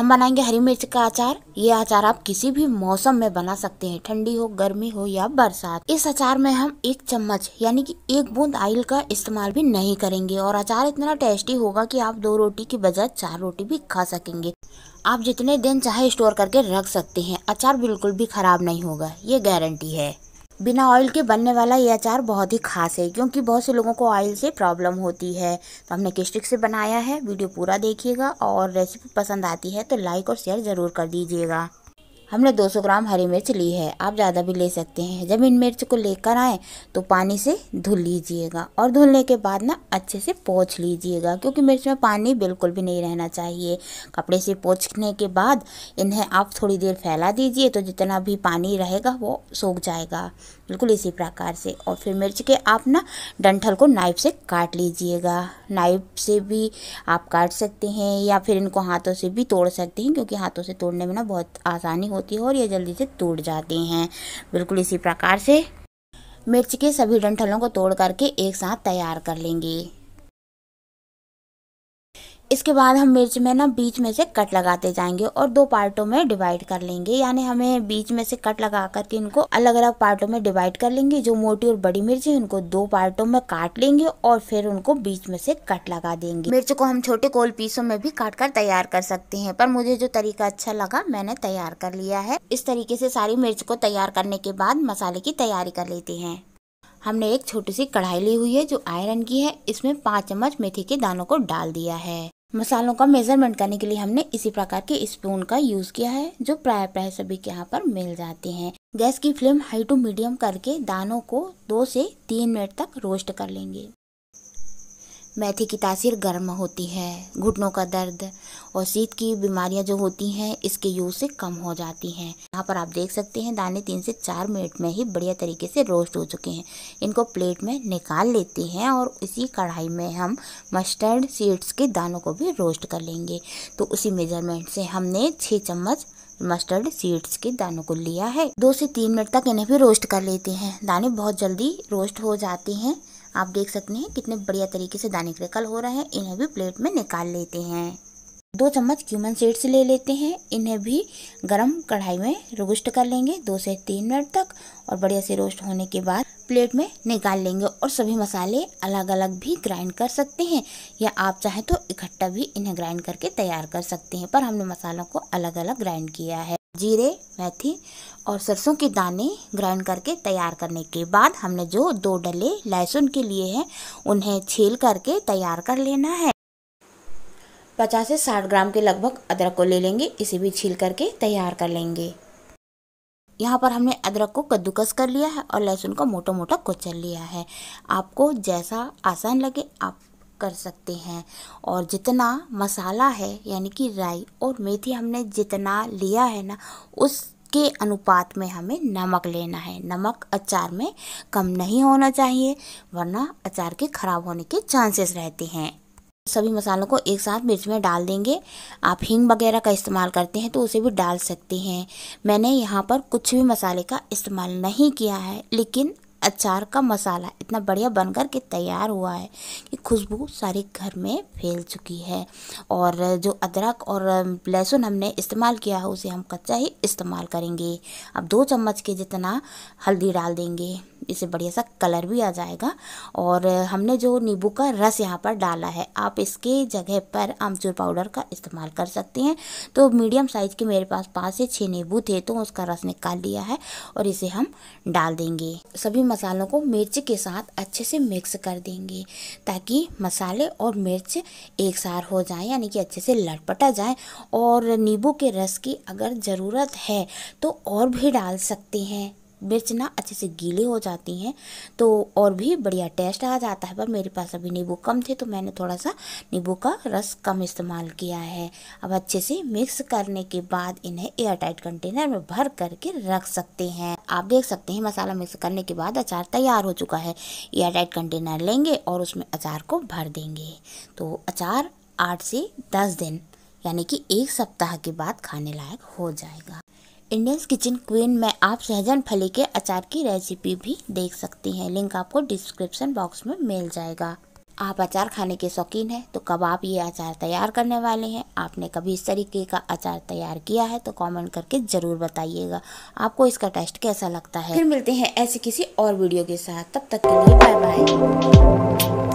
हम बनाएंगे हरी मिर्च का अचार ये अचार आप किसी भी मौसम में बना सकते हैं ठंडी हो गर्मी हो या बरसात इस अचार में हम एक चम्मच यानी कि एक बूंद आयल का इस्तेमाल भी नहीं करेंगे और अचार इतना टेस्टी होगा कि आप दो रोटी की बजाय चार रोटी भी खा सकेंगे आप जितने दिन चाहे स्टोर करके रख सकते हैं अचार बिल्कुल भी खराब नहीं होगा ये गारंटी है बिना ऑयल के बनने वाला ये अचार बहुत ही खास है क्योंकि बहुत से लोगों को ऑयल से प्रॉब्लम होती है तो हमने किस ट्रिक से बनाया है वीडियो पूरा देखिएगा और रेसिपी पसंद आती है तो लाइक और शेयर ज़रूर कर दीजिएगा हमने 200 ग्राम हरी मिर्च ली है आप ज़्यादा भी ले सकते हैं जब इन मिर्च को लेकर आएँ तो पानी से धुल लीजिएगा और धुलने के बाद ना अच्छे से पोछ लीजिएगा क्योंकि मिर्च में पानी बिल्कुल भी नहीं रहना चाहिए कपड़े से पोछने के बाद इन्हें आप थोड़ी देर फैला दीजिए तो जितना भी पानी रहेगा वो सूख जाएगा बिल्कुल इसी प्रकार से और फिर मिर्च के आप ना डंठल को नाइफ से काट लीजिएगा नाइफ से भी आप काट सकते हैं या फिर इनको हाथों से भी तोड़ सकते हैं क्योंकि हाथों से तोड़ने में ना बहुत आसानी हो होती है और ये जल्दी से टूट जाते हैं बिल्कुल इसी प्रकार से मिर्च के सभी डंठलों को तोड़ करके एक साथ तैयार कर लेंगे इसके बाद हम मिर्च में ना बीच में से कट लगाते जाएंगे और दो पार्टों में डिवाइड कर लेंगे यानी हमें बीच में से कट लगा करके इनको अलग अलग पार्टों में डिवाइड कर लेंगे जो मोटी और बड़ी मिर्च है उनको दो पार्टों में काट लेंगे और फिर उनको बीच में से कट लगा देंगे मिर्च को हम छोटे कोल पीसों में भी काट कर तैयार कर सकते हैं पर मुझे जो तरीका अच्छा लगा मैंने तैयार कर लिया है इस तरीके से सारी मिर्च को तैयार करने के बाद मसाले की तैयारी कर लेते हैं हमने एक छोटी सी कढ़ाई ली हुई है जो आयरन की है इसमें पाँच चम्मच मेथी के दानों को डाल दिया है मसालों का मेज़रमेंट करने के लिए हमने इसी प्रकार के स्पून का यूज़ किया है जो प्राय प्राय सभी के यहाँ पर मिल जाते हैं गैस की फ्लेम हाई टू मीडियम करके दानों को दो से तीन मिनट तक रोस्ट कर लेंगे मेथी की तासीर गर्म होती है घुटनों का दर्द और शीत की बीमारियां जो होती हैं इसके यूज से कम हो जाती हैं यहाँ पर आप देख सकते हैं दाने तीन से चार मिनट में ही बढ़िया तरीके से रोस्ट हो चुके हैं इनको प्लेट में निकाल लेते हैं और इसी कढ़ाई में हम मस्टर्ड सीड्स के दानों को भी रोस्ट कर लेंगे तो उसी मेजरमेंट से हमने छः चम्मच मस्टर्ड सीड्स के दानों को लिया है दो से तीन मिनट तक इन्हें भी रोस्ट कर लेते हैं दाने बहुत जल्दी रोस्ट हो जाते हैं आप देख सकते हैं कितने बढ़िया तरीके से दाने क्रिकल हो रहे हैं इन्हें भी प्लेट में निकाल लेते हैं दो चम्मच क्यूमन सीड्स ले लेते हैं इन्हें भी गरम कढ़ाई में रोस्ट कर लेंगे दो से तीन मिनट तक और बढ़िया से रोस्ट होने के बाद प्लेट में निकाल लेंगे और सभी मसाले अलग अलग भी ग्राइंड कर सकते हैं या आप चाहें तो इकट्ठा भी इन्हें ग्राइंड करके तैयार कर सकते हैं पर हमने मसालों को अलग अलग ग्राइंड किया है जीरे मेथी और सरसों के दाने ग्राइंड करके तैयार करने के बाद हमने जो दो डले लहसुन के लिए हैं उन्हें छील करके तैयार कर लेना है पचास से साठ ग्राम के लगभग अदरक को ले लेंगे इसे भी छील करके तैयार कर लेंगे यहाँ पर हमने अदरक को कद्दूकस कर लिया है और लहसुन को मोटा मोटा कुचल लिया है आपको जैसा आसान लगे आप कर सकते हैं और जितना मसाला है यानी कि राई और मेथी हमने जितना लिया है ना उस के अनुपात में हमें नमक लेना है नमक अचार में कम नहीं होना चाहिए वरना अचार के ख़राब होने के चांसेस रहते हैं सभी मसालों को एक साथ मिर्च में डाल देंगे आप हींग वगैरह का इस्तेमाल करते हैं तो उसे भी डाल सकते हैं मैंने यहाँ पर कुछ भी मसाले का इस्तेमाल नहीं किया है लेकिन अचार का मसाला इतना बढ़िया बनकर के तैयार हुआ है कि खुशबू सारे घर में फैल चुकी है और जो अदरक और लहसुन हमने इस्तेमाल किया है उसे हम कच्चा ही इस्तेमाल करेंगे अब दो चम्मच के जितना हल्दी डाल देंगे इसे बढ़िया सा कलर भी आ जाएगा और हमने जो नींबू का रस यहाँ पर डाला है आप इसके जगह पर आमचूर पाउडर का इस्तेमाल कर सकते हैं तो मीडियम साइज़ के मेरे पास पाँच से छः नींबू थे तो उसका रस निकाल लिया है और इसे हम डाल देंगे सभी मसालों को मिर्च के साथ अच्छे से मिक्स कर देंगे ताकि मसाले और मिर्च एक सार हो जाए यानी कि अच्छे से लटपटा जाए और नींबू के रस की अगर ज़रूरत है तो और भी डाल सकते हैं मिर्च ना अच्छे से गीली हो जाती हैं तो और भी बढ़िया टेस्ट आ जाता है पर मेरे पास अभी नींबू कम थे तो मैंने थोड़ा सा नींबू का रस कम इस्तेमाल किया है अब अच्छे से मिक्स करने के बाद इन्हें एयर टाइट कंटेनर में भर करके रख सकते हैं आप देख सकते हैं मसाला मिक्स करने के बाद अचार तैयार हो चुका है एयर टाइट कंटेनर लेंगे और उसमें अचार को भर देंगे तो अचार आठ से दस दिन यानी कि एक सप्ताह के बाद खाने लायक हो जाएगा इंडियंस किचन क्वीन में आप सहजन फली के अचार की रेसिपी भी देख सकती हैं लिंक आपको डिस्क्रिप्शन बॉक्स में मिल जाएगा आप अचार खाने के शौकीन हैं तो कब आप ये अचार तैयार करने वाले हैं आपने कभी इस तरीके का अचार तैयार किया है तो कमेंट करके ज़रूर बताइएगा आपको इसका टेस्ट कैसा लगता है फिर मिलते हैं ऐसे किसी और वीडियो के साथ तब तक के लिए बाय बाय